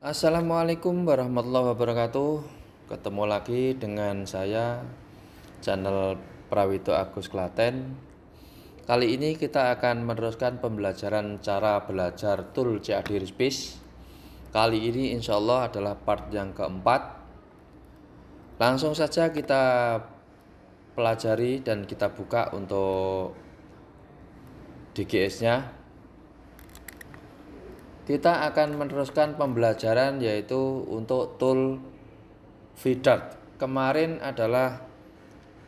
Assalamualaikum warahmatullahi wabarakatuh Ketemu lagi dengan saya Channel Prawito Agus Klaten Kali ini kita akan meneruskan pembelajaran cara belajar tool CAD Space Kali ini insya Allah adalah part yang keempat Langsung saja kita pelajari dan kita buka untuk DGS nya kita akan meneruskan pembelajaran yaitu untuk tool feeder. Kemarin adalah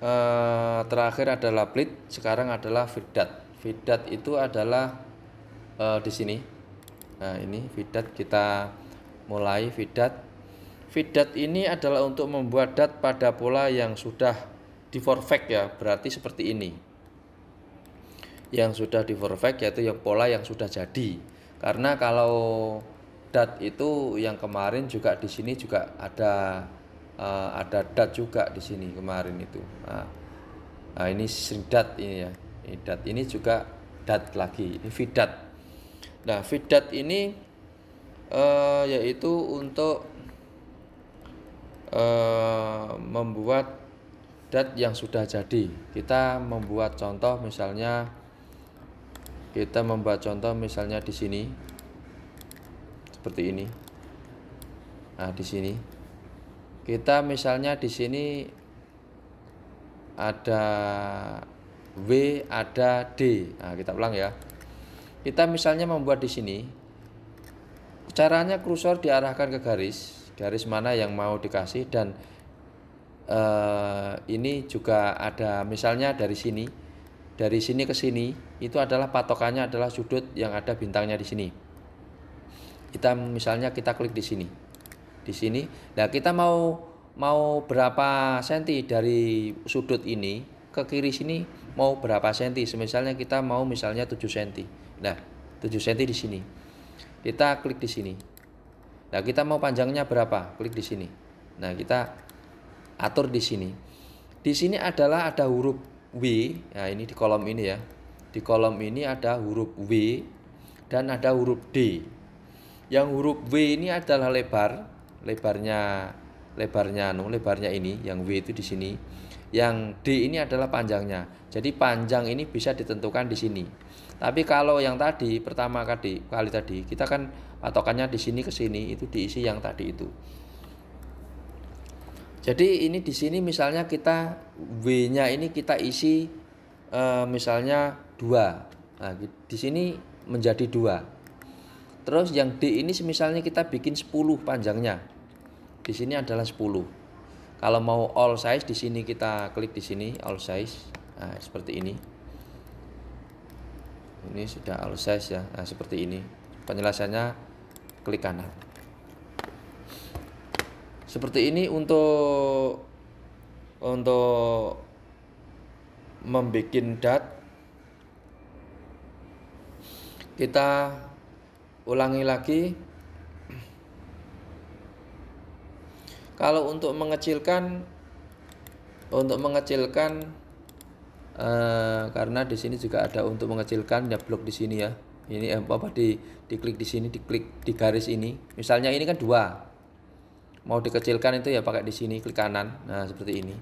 eh, terakhir adalah plit, sekarang adalah feeder feeder itu adalah eh, di sini. Nah, ini feeder kita mulai feeder feeder ini adalah untuk membuat dat pada pola yang sudah di forfek ya, berarti seperti ini. Yang sudah di forfek yaitu yang pola yang sudah jadi karena kalau dat itu yang kemarin juga di sini juga ada uh, ada dat juga di sini kemarin itu. Nah, nah ini sering ini ya. Ini dat ini juga dat lagi, ini fidat. Nah, fidat ini uh, yaitu untuk uh, membuat dat yang sudah jadi. Kita membuat contoh misalnya kita membuat contoh misalnya di sini seperti ini nah di sini kita misalnya di sini ada W ada D nah kita ulang ya kita misalnya membuat di sini caranya kursor diarahkan ke garis garis mana yang mau dikasih dan eh, ini juga ada misalnya dari sini dari sini ke sini itu adalah patokannya adalah sudut yang ada bintangnya di sini. Kita misalnya kita klik di sini. Di sini. Nah, kita mau mau berapa senti dari sudut ini ke kiri sini mau berapa senti? Misalnya kita mau misalnya 7 senti. Nah, 7 senti di sini. Kita klik di sini. Nah, kita mau panjangnya berapa? Klik di sini. Nah, kita atur di sini. Di sini adalah ada huruf W ya ini di kolom ini ya di kolom ini ada huruf W dan ada huruf D yang huruf W ini adalah lebar lebarnya lebarnya anu lebarnya ini yang W itu di sini yang D ini adalah panjangnya jadi panjang ini bisa ditentukan di sini tapi kalau yang tadi pertama kali kali tadi kita kan patokannya di sini ke sini itu diisi yang tadi itu jadi ini di sini misalnya kita W-nya ini kita isi e, misalnya dua. Nah, di sini menjadi dua. Terus yang D ini misalnya kita bikin 10 panjangnya. Di sini adalah 10. Kalau mau all size di sini kita klik di sini all size. Nah, seperti ini. Ini sudah all size ya. Nah, seperti ini. Penjelasannya klik kanan seperti ini untuk untuk membuat dat kita ulangi lagi kalau untuk mengecilkan untuk mengecilkan Uh, karena di sini juga ada untuk mengecilkan ya blok di sini ya ini eh, apa di diklik di sini diklik di garis ini misalnya ini kan dua mau dikecilkan itu ya pakai di sini klik kanan nah seperti ini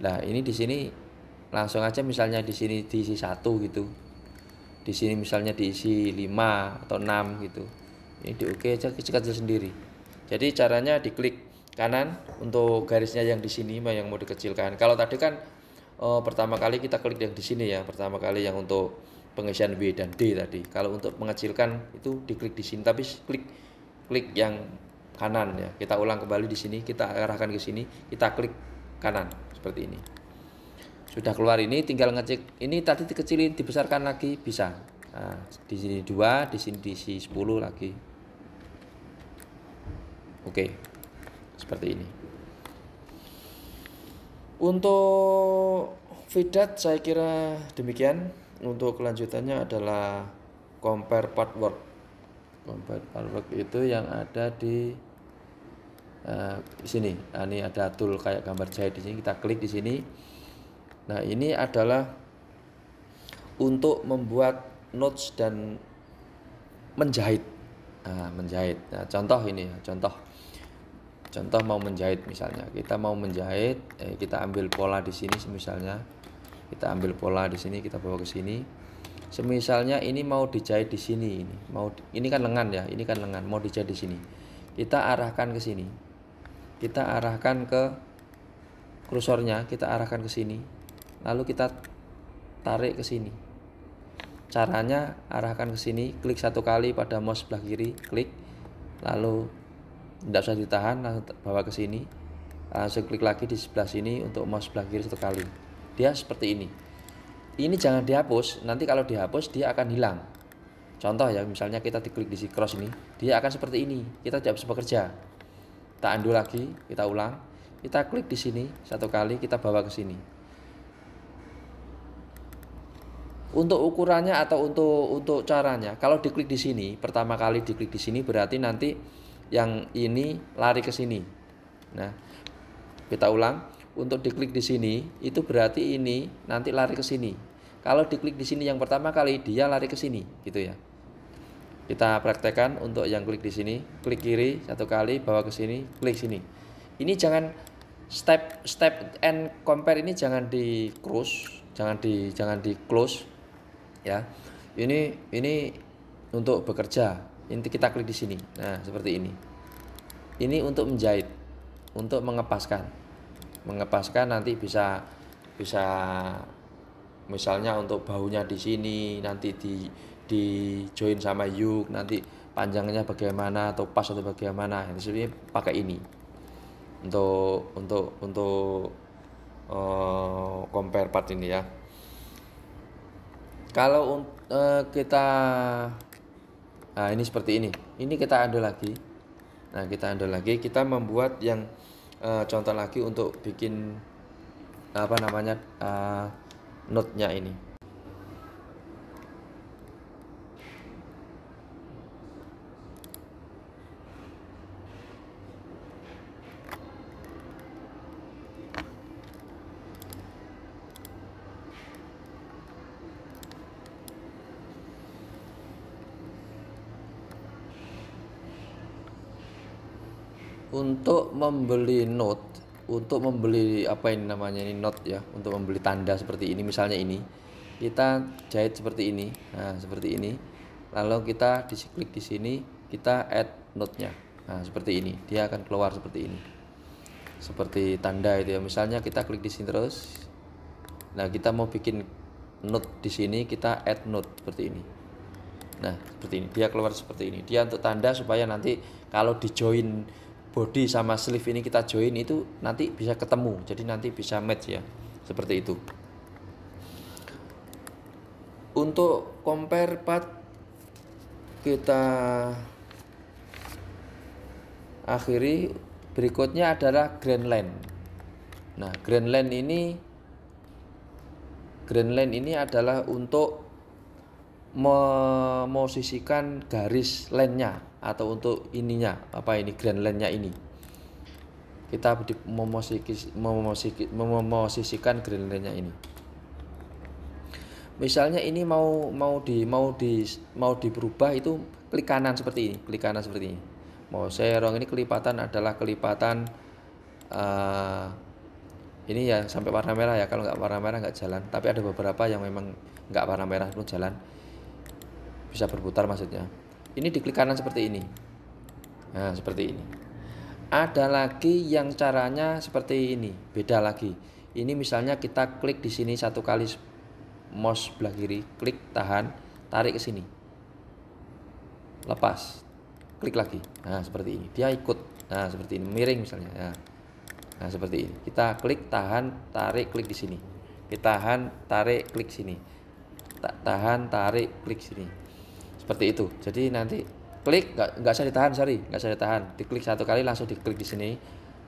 nah ini di sini langsung aja misalnya di sini diisi satu gitu di sini misalnya diisi 5 atau 6 gitu ini di oke aja kecil-kecil sendiri jadi caranya diklik kanan untuk garisnya yang di sini yang mau dikecilkan kalau tadi kan oh, pertama kali kita klik yang di sini ya pertama kali yang untuk pengisian B dan D tadi kalau untuk mengecilkan itu diklik di sini tapi klik klik yang kanan ya. Kita ulang kembali di sini, kita arahkan ke sini, kita klik kanan seperti ini. Sudah keluar ini, tinggal ngecek. Ini tadi dikecilin, dibesarkan lagi bisa. Nah, di sini dua, di sini di sini 10 lagi. Oke. Seperti ini. Untuk Vidat saya kira demikian. Untuk kelanjutannya adalah compare part work Kombat Palwork itu yang ada di uh, sini. Nah, ini ada tool kayak gambar jahit di sini. Kita klik di sini. Nah, ini adalah untuk membuat notes dan menjahit. Nah, menjahit. Nah, contoh ini contoh. Contoh mau menjahit misalnya. Kita mau menjahit, eh, kita ambil pola di sini misalnya. Kita ambil pola di sini, kita bawa ke sini Semisalnya ini mau dijahit di sini, ini mau ini kan lengan ya, ini kan lengan mau dijahit di sini. Kita arahkan ke sini. Kita arahkan ke kursornya, kita arahkan ke sini. Lalu kita tarik ke sini. Caranya arahkan ke sini, klik satu kali pada mouse sebelah kiri, klik. Lalu tidak usah ditahan, langsung bawa ke sini. Langsung klik lagi di sebelah sini untuk mouse sebelah kiri satu kali. Dia seperti ini ini jangan dihapus nanti kalau dihapus dia akan hilang contoh ya misalnya kita diklik di cross ini dia akan seperti ini kita tidak bisa bekerja kita undo lagi kita ulang kita klik di sini satu kali kita bawa ke sini untuk ukurannya atau untuk untuk caranya kalau diklik di sini pertama kali diklik di sini berarti nanti yang ini lari ke sini nah kita ulang untuk diklik di sini itu berarti ini nanti lari ke sini. Kalau diklik di sini yang pertama kali dia lari ke sini gitu ya. Kita praktekkan untuk yang klik di sini, klik kiri satu kali bawa ke sini, klik sini. Ini jangan step step and compare ini jangan di close, jangan di jangan di close ya. Ini ini untuk bekerja. Ini kita klik di sini. Nah, seperti ini. Ini untuk menjahit, untuk mengepaskan mengepaskan nanti bisa bisa misalnya untuk baunya di sini nanti di di join sama yuk nanti panjangnya bagaimana atau pas atau bagaimana ini sebenarnya pakai ini untuk untuk untuk uh, compare part ini ya kalau uh, kita nah ini seperti ini ini kita ada lagi nah kita ada lagi kita membuat yang uh, contoh lagi untuk bikin apa namanya uh, eh, note-nya ini untuk membeli note untuk membeli apa ini namanya ini note ya untuk membeli tanda seperti ini misalnya ini kita jahit seperti ini nah seperti ini lalu kita di klik di sini kita add note nya nah seperti ini dia akan keluar seperti ini seperti tanda itu ya misalnya kita klik di sini terus nah kita mau bikin note di sini kita add note seperti ini nah seperti ini dia keluar seperti ini dia untuk tanda supaya nanti kalau di join body sama sleeve ini kita join itu nanti bisa ketemu jadi nanti bisa match ya seperti itu untuk compare part kita akhiri berikutnya adalah grand line nah grand line ini grand line ini adalah untuk memosisikan garis line nya atau untuk ininya apa ini grand nya ini kita memosisikan grand nya ini misalnya ini mau mau di mau di mau berubah itu klik kanan seperti ini klik kanan seperti ini mau saya ruang ini kelipatan adalah kelipatan uh, ini ya sampai warna merah ya kalau nggak warna merah nggak jalan tapi ada beberapa yang memang nggak warna merah pun jalan bisa berputar maksudnya ini diklik kanan seperti ini nah seperti ini ada lagi yang caranya seperti ini beda lagi ini misalnya kita klik di sini satu kali mouse sebelah kiri klik tahan tarik ke sini lepas klik lagi nah seperti ini dia ikut nah seperti ini miring misalnya nah, nah seperti ini kita klik tahan tarik klik di sini kita tahan tarik klik sini tahan tarik klik sini seperti itu jadi nanti klik nggak nggak usah ditahan sorry nggak usah ditahan diklik satu kali langsung diklik di sini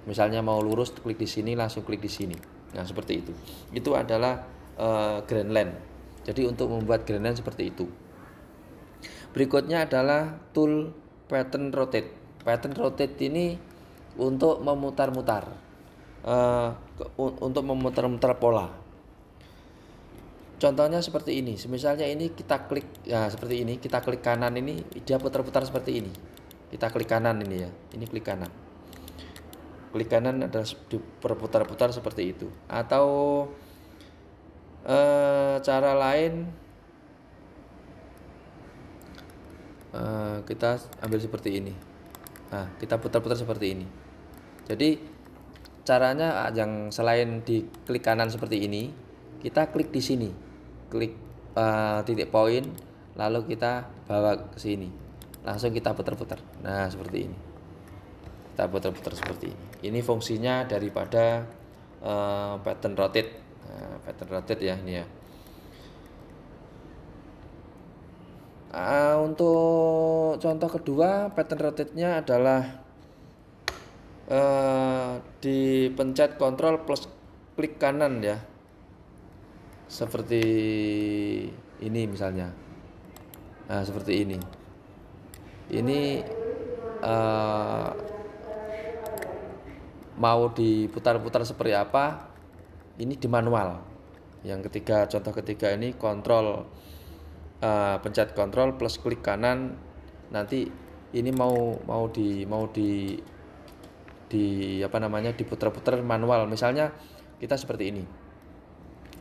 misalnya mau lurus klik di sini langsung klik di sini nah seperti itu itu adalah uh, grand line jadi untuk membuat grand line seperti itu berikutnya adalah tool pattern rotate pattern rotate ini untuk memutar-mutar uh, untuk memutar-mutar pola Contohnya seperti ini, misalnya ini kita klik ya seperti ini, kita klik kanan ini dia putar-putar seperti ini. Kita klik kanan ini ya, ini klik kanan. Klik kanan adalah diperputar-putar seperti itu. Atau e, cara lain e, kita ambil seperti ini. Nah, kita putar-putar seperti ini. Jadi caranya ah, yang selain di klik kanan seperti ini, kita klik di sini klik uh, titik poin lalu kita bawa ke sini langsung kita putar-putar nah seperti ini kita putar-putar seperti ini ini fungsinya daripada uh, pattern rotate nah, pattern rotate ya ini ya uh, untuk contoh kedua pattern rotate-nya adalah uh, dipencet kontrol plus klik kanan ya seperti ini misalnya nah seperti ini ini uh, mau diputar-putar seperti apa ini di manual yang ketiga contoh ketiga ini kontrol uh, pencet kontrol plus klik kanan nanti ini mau mau di mau di di apa namanya diputar-putar manual misalnya kita seperti ini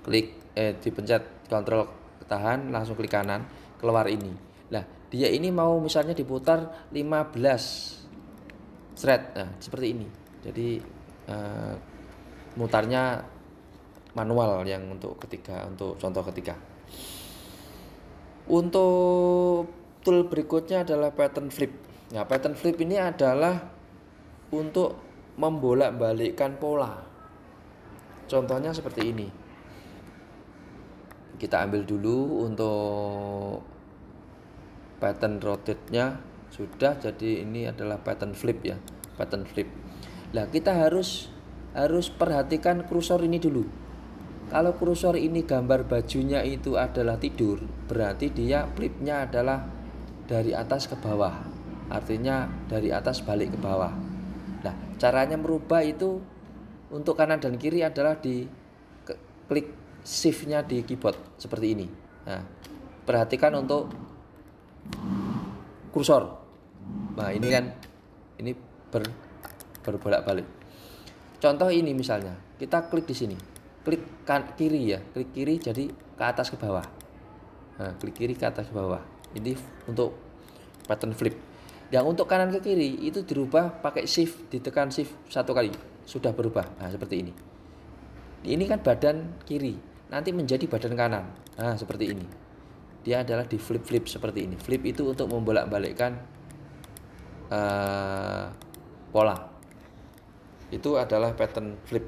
klik eh, dipencet kontrol tahan langsung klik kanan keluar ini nah dia ini mau misalnya diputar 15 thread nah seperti ini jadi eh, mutarnya manual yang untuk ketiga untuk contoh ketiga untuk tool berikutnya adalah pattern flip nah pattern flip ini adalah untuk membolak-balikkan pola contohnya seperti ini kita ambil dulu untuk pattern rotate-nya sudah jadi ini adalah pattern flip ya pattern flip Nah kita harus harus perhatikan kursor ini dulu kalau kursor ini gambar bajunya itu adalah tidur berarti dia flipnya adalah dari atas ke bawah artinya dari atas balik ke bawah nah caranya merubah itu untuk kanan dan kiri adalah di klik shiftnya di keyboard seperti ini nah perhatikan untuk kursor nah ini kan ini ber berbolak-balik contoh ini misalnya kita klik di sini klik kan kiri ya klik kiri jadi ke atas ke bawah nah, klik kiri ke atas ke bawah ini untuk pattern flip yang untuk kanan ke kiri itu dirubah pakai shift ditekan shift satu kali sudah berubah nah seperti ini ini kan badan kiri nanti menjadi badan kanan. Nah, seperti ini. Dia adalah di flip-flip seperti ini. Flip itu untuk membolak-balikkan uh, pola. Itu adalah pattern flip.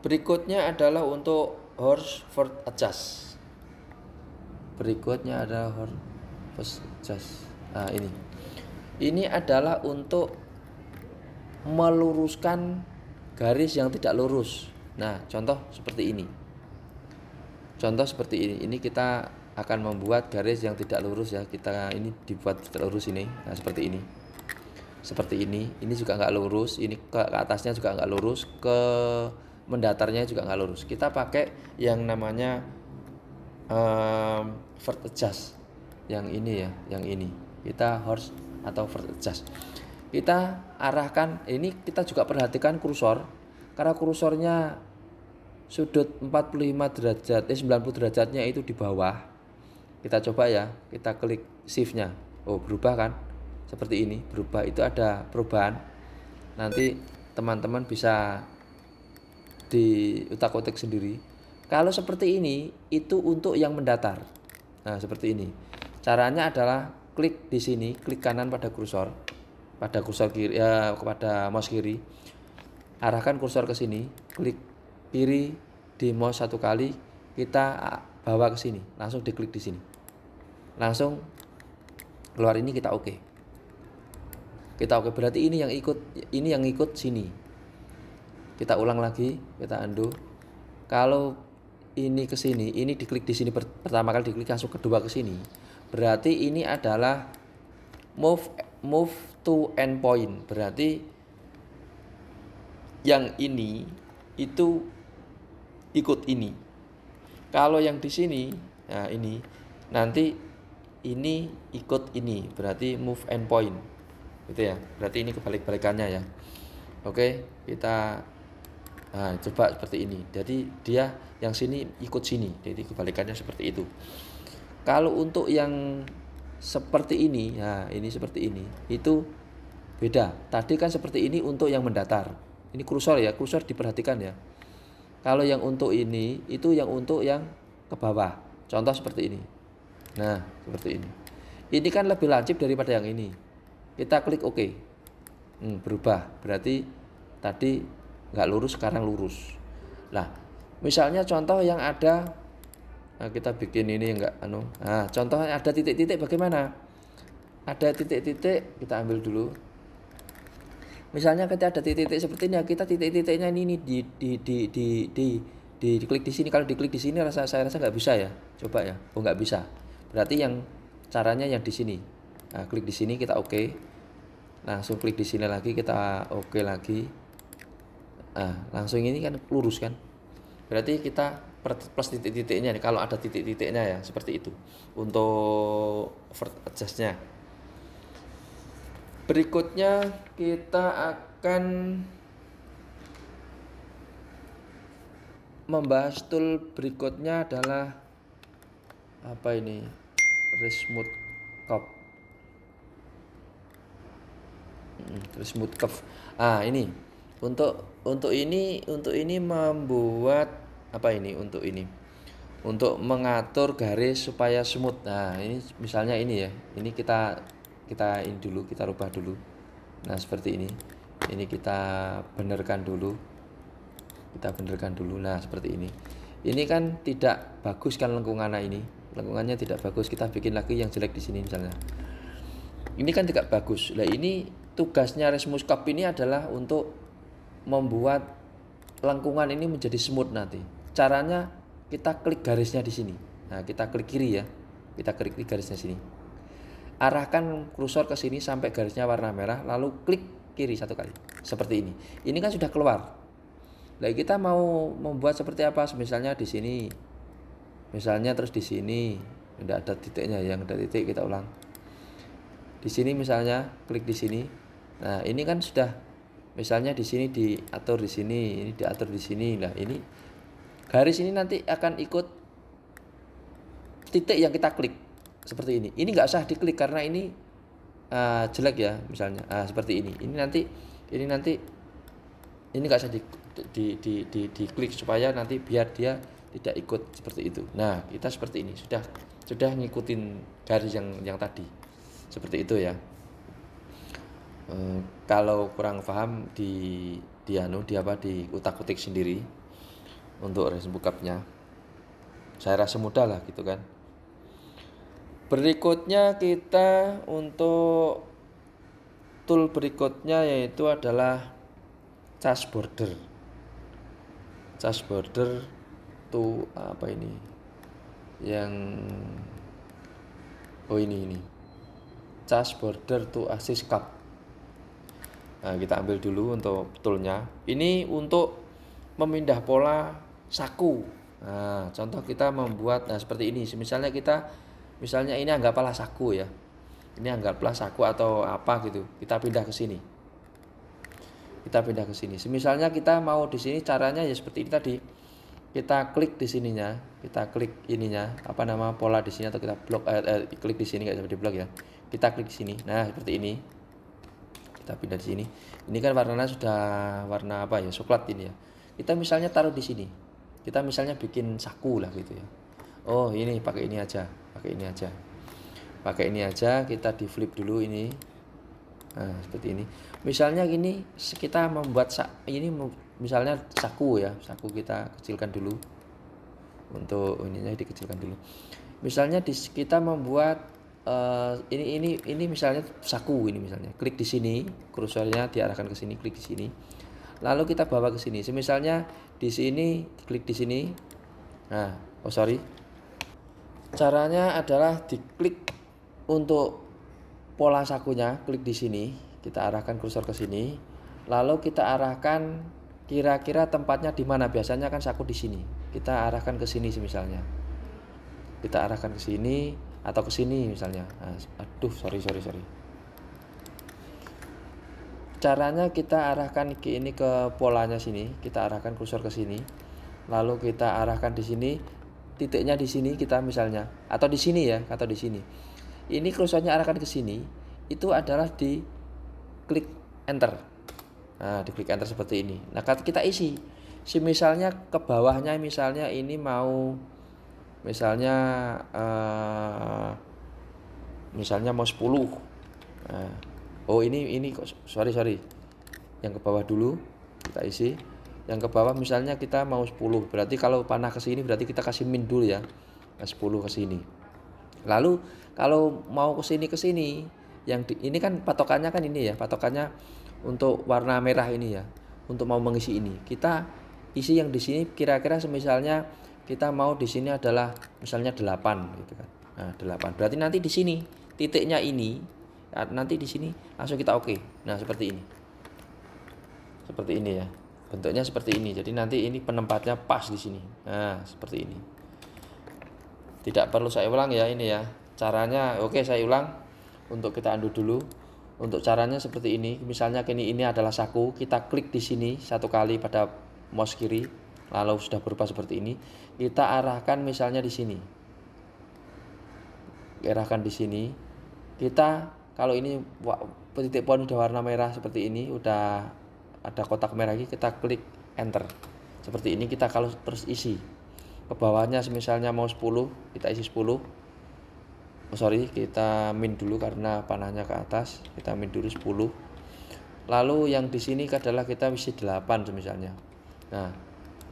Berikutnya adalah untuk horse for adjust. Berikutnya adalah horse for adjust. Nah, ini. Ini adalah untuk meluruskan garis yang tidak lurus Nah, contoh seperti ini. Contoh seperti ini. Ini kita akan membuat garis yang tidak lurus ya. Kita ini dibuat tidak lurus ini. Nah, seperti ini. Seperti ini. Ini juga nggak lurus. Ini ke, atasnya juga nggak lurus. Ke mendatarnya juga nggak lurus. Kita pakai yang namanya um, vert adjust. Yang ini ya, yang ini. Kita horse atau vert adjust. Kita arahkan ini kita juga perhatikan kursor karena kursornya sudut 45 derajat eh 90 derajatnya itu di bawah kita coba ya kita klik shift nya oh berubah kan seperti ini berubah itu ada perubahan nanti teman-teman bisa di utak-utik sendiri kalau seperti ini itu untuk yang mendatar nah seperti ini caranya adalah klik di sini klik kanan pada kursor pada kursor kiri ya kepada mouse kiri arahkan kursor ke sini klik pilih demo satu kali kita bawa ke sini langsung diklik di sini langsung keluar ini kita oke okay. kita oke okay. berarti ini yang ikut ini yang ikut sini kita ulang lagi kita undo kalau ini ke sini ini diklik di sini pertama kali diklik langsung kedua ke sini berarti ini adalah move move to endpoint berarti yang ini itu ikut ini. Kalau yang di sini, nah ini nanti ini ikut ini, berarti move end point. Gitu ya. Berarti ini kebalik-balikannya ya. Oke, kita nah, coba seperti ini. Jadi dia yang sini ikut sini. Jadi kebalikannya seperti itu. Kalau untuk yang seperti ini, nah ini seperti ini, itu beda. Tadi kan seperti ini untuk yang mendatar. Ini kursor ya, kursor diperhatikan ya. Kalau yang untuk ini itu yang untuk yang ke bawah. Contoh seperti ini. Nah, seperti ini. Ini kan lebih lancip daripada yang ini. Kita klik OK. Hmm, berubah. Berarti tadi nggak lurus sekarang lurus. Nah, misalnya contoh yang ada nah kita bikin ini enggak anu. Nah, contohnya ada titik-titik bagaimana? Ada titik-titik kita ambil dulu misalnya ketika ada titik-titik seperti ini ya kita titik-titiknya ini, ini di, di, di, di, di, di, klik di sini kalau diklik di sini rasa saya rasa nggak bisa ya coba ya oh nggak bisa berarti yang caranya yang di sini nah, klik di sini kita oke okay. langsung klik di sini lagi kita oke okay lagi nah, langsung ini kan lurus kan berarti kita plus titik-titiknya kalau ada titik-titiknya ya seperti itu untuk adjustnya Berikutnya kita akan membahas tool berikutnya adalah apa ini? resmut Cop. Hmm, resmut cup Ah, ini. Untuk untuk ini untuk ini membuat apa ini? Untuk ini. Untuk mengatur garis supaya smooth. Nah, ini misalnya ini ya. Ini kita kita ini dulu kita rubah dulu nah seperti ini ini kita benerkan dulu kita benerkan dulu nah seperti ini ini kan tidak bagus kan lengkungannya ini lengkungannya tidak bagus kita bikin lagi yang jelek di sini misalnya ini kan tidak bagus nah ini tugasnya Resmus Cup ini adalah untuk membuat lengkungan ini menjadi smooth nanti caranya kita klik garisnya di sini nah kita klik kiri ya kita klik, klik garisnya sini arahkan kursor ke sini sampai garisnya warna merah lalu klik kiri satu kali seperti ini ini kan sudah keluar lagi kita mau membuat seperti apa misalnya di sini misalnya terus di sini tidak ada titiknya yang ada titik kita ulang di sini misalnya klik di sini nah ini kan sudah misalnya di sini diatur di sini ini diatur di sini nah ini garis ini nanti akan ikut titik yang kita klik seperti ini ini nggak sah diklik karena ini uh, jelek ya misalnya uh, seperti ini ini nanti ini nanti ini nggak sah di di, di, di di klik supaya nanti biar dia tidak ikut seperti itu nah kita seperti ini sudah sudah ngikutin garis yang yang tadi seperti itu ya eh, kalau kurang paham di di anu di apa di utak-utik sendiri untuk resmi bukapnya saya rasa mudah lah gitu kan Berikutnya kita untuk tool berikutnya yaitu adalah charge border. Charge border tuh apa ini? Yang oh ini ini. Charge border to assist cup. Nah, kita ambil dulu untuk toolnya. Ini untuk memindah pola saku. Nah, contoh kita membuat nah seperti ini. Misalnya kita misalnya ini anggaplah saku ya ini anggaplah saku atau apa gitu kita pindah ke sini kita pindah ke sini misalnya kita mau di sini caranya ya seperti ini tadi kita klik di sininya kita klik ininya apa nama pola di sini atau kita blok eh, eh, klik di sini nggak seperti blok ya kita klik di sini nah seperti ini kita pindah di sini ini kan warnanya sudah warna apa ya coklat ini ya kita misalnya taruh di sini kita misalnya bikin saku lah gitu ya oh ini pakai ini aja pakai ini aja pakai ini aja kita di flip dulu ini nah, seperti ini misalnya gini kita membuat ini misalnya saku ya saku kita kecilkan dulu untuk ininya dikecilkan dulu misalnya di, kita membuat uh, ini ini ini misalnya saku ini misalnya klik di sini kursornya diarahkan ke sini klik di sini lalu kita bawa ke sini semisalnya di sini klik di sini nah oh sorry Caranya adalah diklik untuk pola sakunya, klik di sini. Kita arahkan kursor ke sini. Lalu kita arahkan kira-kira tempatnya di mana. Biasanya kan saku di sini. Kita arahkan ke sini misalnya. Kita arahkan ke sini atau ke sini misalnya. Nah, aduh, sorry sorry sorry. Caranya kita arahkan ke ini ke polanya sini. Kita arahkan kursor ke sini. Lalu kita arahkan di sini titiknya di sini kita misalnya atau di sini ya atau di sini ini kursornya arahkan ke sini itu adalah di klik enter nah di klik enter seperti ini nah kita isi si misalnya ke bawahnya misalnya ini mau misalnya uh, misalnya mau 10 nah, oh ini ini sorry sorry yang ke bawah dulu kita isi yang ke bawah misalnya kita mau 10 berarti kalau panah ke sini berarti kita kasih min dulu ya nah, 10 ke sini lalu kalau mau ke sini ke sini yang di, ini kan patokannya kan ini ya patokannya untuk warna merah ini ya untuk mau mengisi ini kita isi yang di sini kira-kira semisalnya kita mau di sini adalah misalnya 8 gitu kan nah 8 berarti nanti di sini titiknya ini nanti di sini langsung kita oke. Okay. Nah, seperti ini. Seperti ini ya bentuknya seperti ini jadi nanti ini penempatnya pas di sini nah seperti ini tidak perlu saya ulang ya ini ya caranya oke saya ulang untuk kita undo dulu untuk caranya seperti ini misalnya kini ini adalah saku kita klik di sini satu kali pada mouse kiri lalu sudah berubah seperti ini kita arahkan misalnya di sini arahkan di sini kita kalau ini titik poin udah warna merah seperti ini udah ada kotak merah lagi kita klik enter seperti ini kita kalau terus isi ke bawahnya misalnya mau 10 kita isi 10 oh, sorry kita min dulu karena panahnya ke atas kita min dulu 10 lalu yang di sini adalah kita isi 8 misalnya nah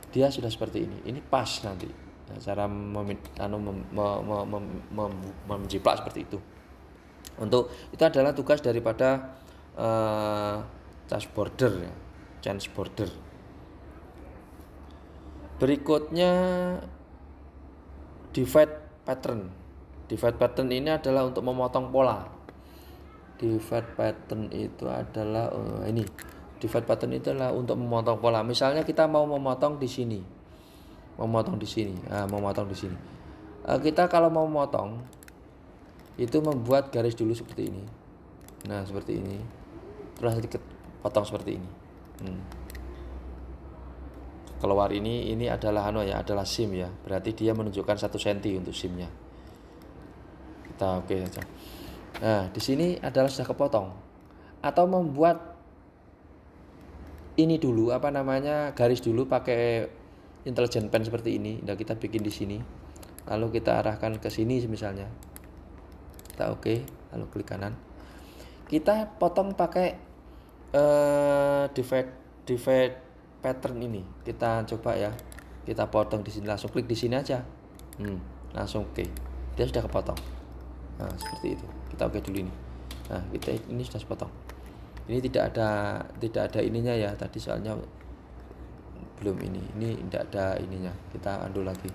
dia sudah seperti ini ini pas nanti nah, cara meminta anu, menjiplak seperti itu untuk itu adalah tugas daripada eh, charge border ya change border berikutnya divide pattern divide pattern ini adalah untuk memotong pola divide pattern itu adalah oh, ini divide pattern itu adalah untuk memotong pola misalnya kita mau memotong di sini memotong di sini nah, memotong di sini eh, kita kalau mau memotong itu membuat garis dulu seperti ini nah seperti ini terus potong seperti ini hmm. keluar ini ini adalah anu ya adalah sim ya berarti dia menunjukkan satu senti untuk simnya kita oke okay saja nah di sini adalah sudah kepotong atau membuat ini dulu apa namanya garis dulu pakai intelligent pen seperti ini nah kita bikin di sini lalu kita arahkan ke sini misalnya kita oke okay, lalu klik kanan kita potong pakai uh, divide divide pattern ini kita coba ya kita potong di sini langsung klik di sini aja hmm, langsung oke okay. dia sudah kepotong nah seperti itu kita oke okay dulu ini nah kita ini sudah sepotong ini tidak ada tidak ada ininya ya tadi soalnya belum ini ini tidak ada ininya kita undo lagi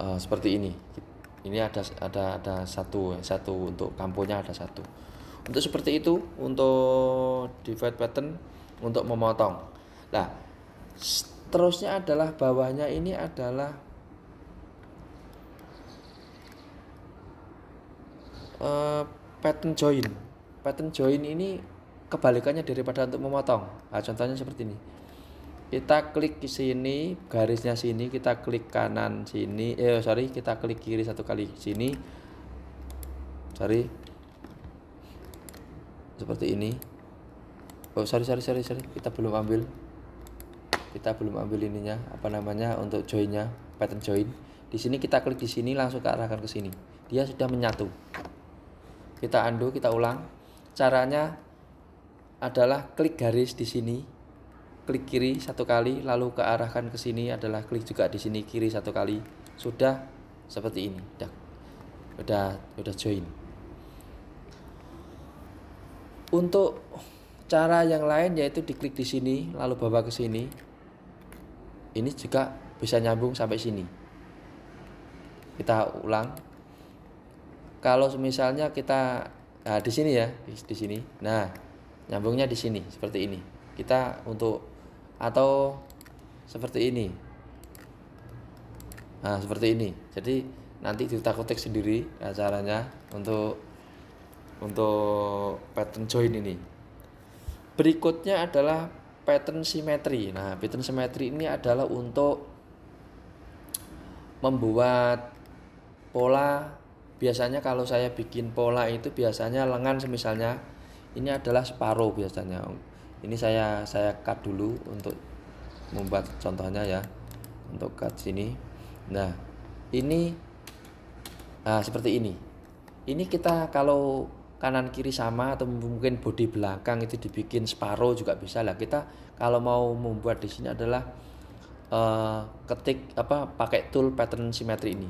uh, seperti ini ini ada ada ada satu satu untuk kampungnya ada satu untuk seperti itu untuk divide pattern untuk memotong nah terusnya adalah bawahnya ini adalah uh, pattern join pattern join ini kebalikannya daripada untuk memotong nah, contohnya seperti ini kita klik di sini garisnya sini kita klik kanan sini eh sorry kita klik kiri satu kali sini sorry seperti ini oh sorry sorry sorry sorry kita belum ambil kita belum ambil ininya apa namanya untuk joinnya pattern join di sini kita klik di sini langsung ke arahkan ke sini dia sudah menyatu kita undo kita ulang caranya adalah klik garis di sini klik kiri satu kali lalu ke arahkan ke sini adalah klik juga di sini kiri satu kali sudah seperti ini udah udah udah join untuk cara yang lain yaitu diklik di sini lalu bawa ke sini ini juga bisa nyambung sampai sini kita ulang kalau misalnya kita nah di sini ya di, di sini nah nyambungnya di sini seperti ini kita untuk atau seperti ini nah seperti ini jadi nanti diutak-utik sendiri ya, caranya untuk untuk pattern join ini berikutnya adalah pattern simetri nah pattern simetri ini adalah untuk membuat pola biasanya kalau saya bikin pola itu biasanya lengan semisalnya ini adalah separuh biasanya ini saya saya cut dulu untuk membuat contohnya ya untuk cut sini nah ini nah seperti ini ini kita kalau kanan kiri sama atau mungkin body belakang itu dibikin separuh juga bisa lah kita kalau mau membuat di sini adalah uh, ketik apa pakai tool pattern simetri ini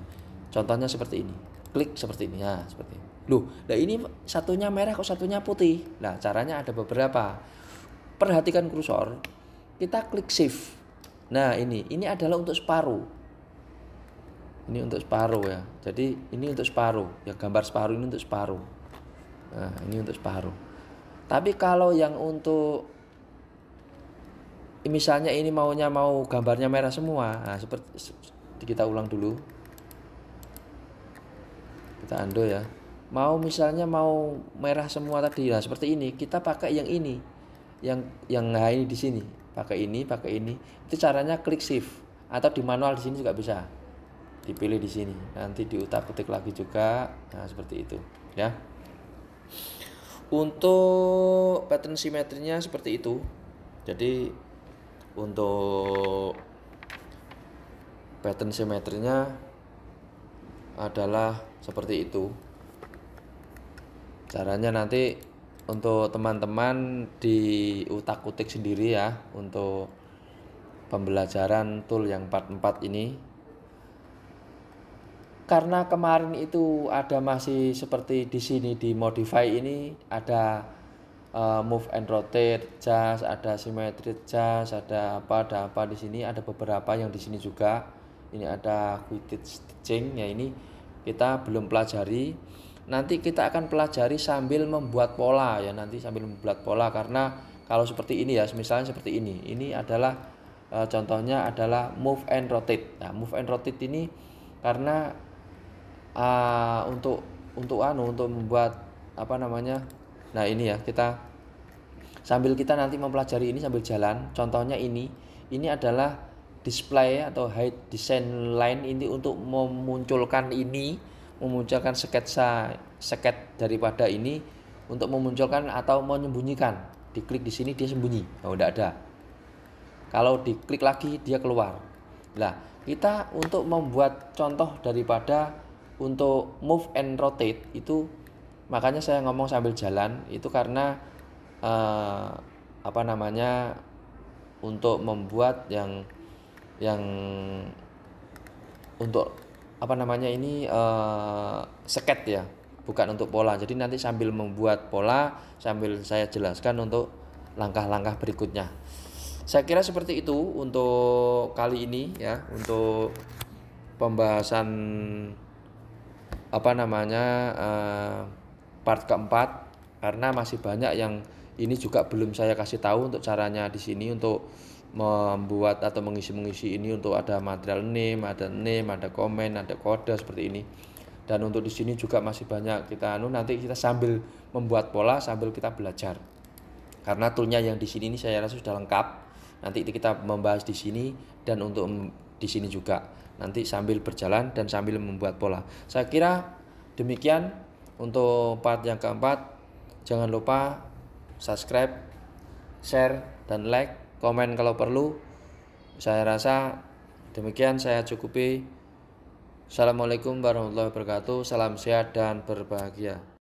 contohnya seperti ini klik seperti ini ya seperti ini. loh nah ini satunya merah kok satunya putih nah caranya ada beberapa perhatikan kursor, kita klik shift. Nah, ini ini adalah untuk separuh. Ini untuk separuh ya. Jadi ini untuk separuh. Ya gambar separuh ini untuk separuh. Nah, ini untuk separuh. Tapi kalau yang untuk misalnya ini maunya mau gambarnya merah semua. Nah, seperti kita ulang dulu. Kita undo ya. Mau misalnya mau merah semua tadi. Nah, seperti ini, kita pakai yang ini yang yang nah ini di sini pakai ini pakai ini itu caranya klik shift atau di manual di sini juga bisa dipilih di sini nanti diutak ketik lagi juga nah seperti itu ya untuk pattern simetrinya seperti itu jadi untuk pattern simetrinya adalah seperti itu caranya nanti untuk teman-teman di utak-utik sendiri ya untuk pembelajaran tool yang 44 ini karena kemarin itu ada masih seperti di sini di modify ini ada uh, move and rotate just ada symmetry just ada apa ada apa di sini ada beberapa yang di sini juga ini ada quick stitching ya ini kita belum pelajari nanti kita akan pelajari sambil membuat pola ya nanti sambil membuat pola karena kalau seperti ini ya misalnya seperti ini ini adalah e, contohnya adalah move and rotate nah move and rotate ini karena e, untuk untuk anu untuk membuat apa namanya nah ini ya kita sambil kita nanti mempelajari ini sambil jalan contohnya ini ini adalah display atau hide design line ini untuk memunculkan ini memunculkan sketsa sket daripada ini untuk memunculkan atau menyembunyikan diklik di sini dia sembunyi oh tidak ada kalau diklik lagi dia keluar nah kita untuk membuat contoh daripada untuk move and rotate itu makanya saya ngomong sambil jalan itu karena eh, apa namanya untuk membuat yang yang untuk apa namanya ini uh, seket ya bukan untuk pola jadi nanti sambil membuat pola sambil saya jelaskan untuk langkah-langkah berikutnya saya kira seperti itu untuk kali ini ya untuk pembahasan apa namanya uh, part keempat karena masih banyak yang ini juga belum saya kasih tahu untuk caranya di sini untuk membuat atau mengisi-mengisi ini untuk ada material name, ada name, ada komen, ada kode seperti ini. Dan untuk di sini juga masih banyak kita anu nanti kita sambil membuat pola sambil kita belajar. Karena toolnya yang di sini ini saya rasa sudah lengkap. Nanti kita membahas di sini dan untuk di sini juga. Nanti sambil berjalan dan sambil membuat pola. Saya kira demikian untuk part yang keempat. Jangan lupa subscribe, share, dan like komen kalau perlu. Saya rasa demikian saya cukupi. Assalamualaikum warahmatullahi wabarakatuh. Salam sehat dan berbahagia.